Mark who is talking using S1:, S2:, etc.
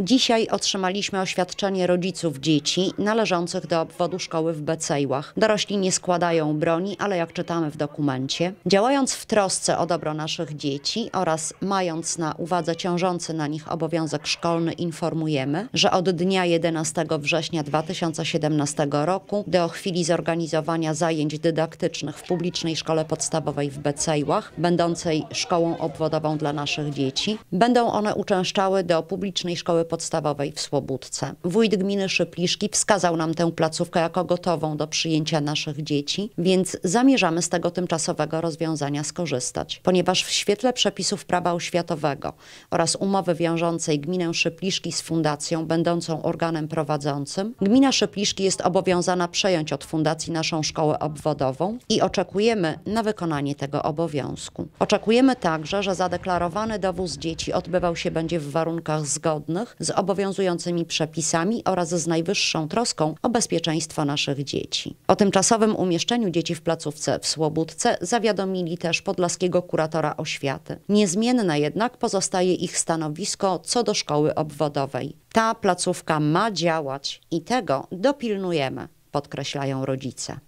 S1: Dzisiaj otrzymaliśmy oświadczenie rodziców dzieci należących do obwodu szkoły w Becejłach. Dorośli nie składają broni, ale jak czytamy w dokumencie, działając w trosce o dobro naszych dzieci oraz mając na uwadze ciążący na nich obowiązek szkolny, informujemy, że od dnia 11 września 2017 roku do chwili zorganizowania zajęć dydaktycznych w publicznej szkole podstawowej w Becejłach, będącej szkołą obwodową dla naszych dzieci, będą one uczęszczały do publicznej szkoły podstawowej w Słobudce. Wójt gminy Szypliszki wskazał nam tę placówkę jako gotową do przyjęcia naszych dzieci, więc zamierzamy z tego tymczasowego rozwiązania skorzystać. Ponieważ w świetle przepisów prawa oświatowego oraz umowy wiążącej gminę Szypliszki z fundacją będącą organem prowadzącym, gmina Szypliszki jest obowiązana przejąć od fundacji naszą szkołę obwodową i oczekujemy na wykonanie tego obowiązku. Oczekujemy także, że zadeklarowany dowóz dzieci odbywał się będzie w warunkach zgodnych z obowiązującymi przepisami oraz z najwyższą troską o bezpieczeństwo naszych dzieci. O tymczasowym umieszczeniu dzieci w placówce w Słobudce zawiadomili też podlaskiego kuratora oświaty. Niezmienne jednak pozostaje ich stanowisko co do szkoły obwodowej. Ta placówka ma działać i tego dopilnujemy, podkreślają rodzice.